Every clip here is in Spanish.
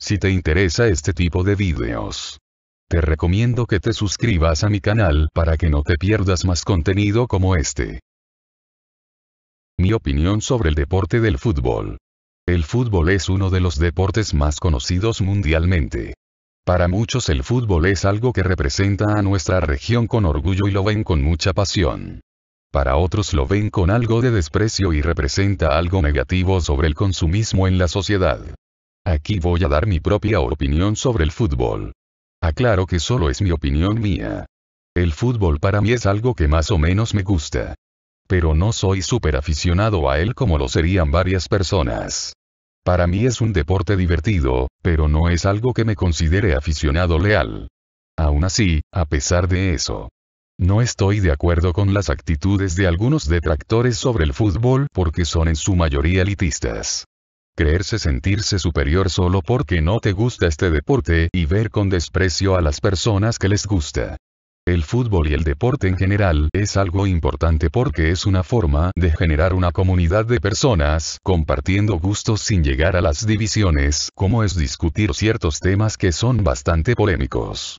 Si te interesa este tipo de videos, te recomiendo que te suscribas a mi canal para que no te pierdas más contenido como este. Mi opinión sobre el deporte del fútbol. El fútbol es uno de los deportes más conocidos mundialmente. Para muchos el fútbol es algo que representa a nuestra región con orgullo y lo ven con mucha pasión. Para otros lo ven con algo de desprecio y representa algo negativo sobre el consumismo en la sociedad. Aquí voy a dar mi propia opinión sobre el fútbol. Aclaro que solo es mi opinión mía. El fútbol para mí es algo que más o menos me gusta. Pero no soy súper aficionado a él como lo serían varias personas. Para mí es un deporte divertido, pero no es algo que me considere aficionado leal. Aún así, a pesar de eso, no estoy de acuerdo con las actitudes de algunos detractores sobre el fútbol porque son en su mayoría elitistas creerse sentirse superior solo porque no te gusta este deporte y ver con desprecio a las personas que les gusta. El fútbol y el deporte en general es algo importante porque es una forma de generar una comunidad de personas compartiendo gustos sin llegar a las divisiones, como es discutir ciertos temas que son bastante polémicos.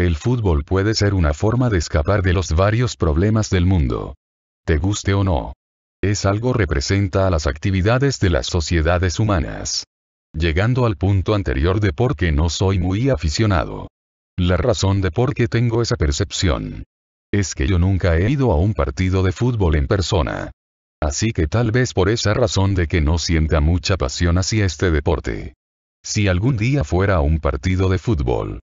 El fútbol puede ser una forma de escapar de los varios problemas del mundo. Te guste o no, es algo representa a las actividades de las sociedades humanas. Llegando al punto anterior de por qué no soy muy aficionado. La razón de por qué tengo esa percepción. Es que yo nunca he ido a un partido de fútbol en persona. Así que tal vez por esa razón de que no sienta mucha pasión hacia este deporte. Si algún día fuera a un partido de fútbol.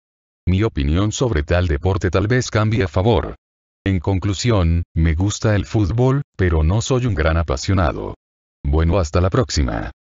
Mi opinión sobre tal deporte tal vez cambie a favor en conclusión, me gusta el fútbol, pero no soy un gran apasionado. Bueno, hasta la próxima.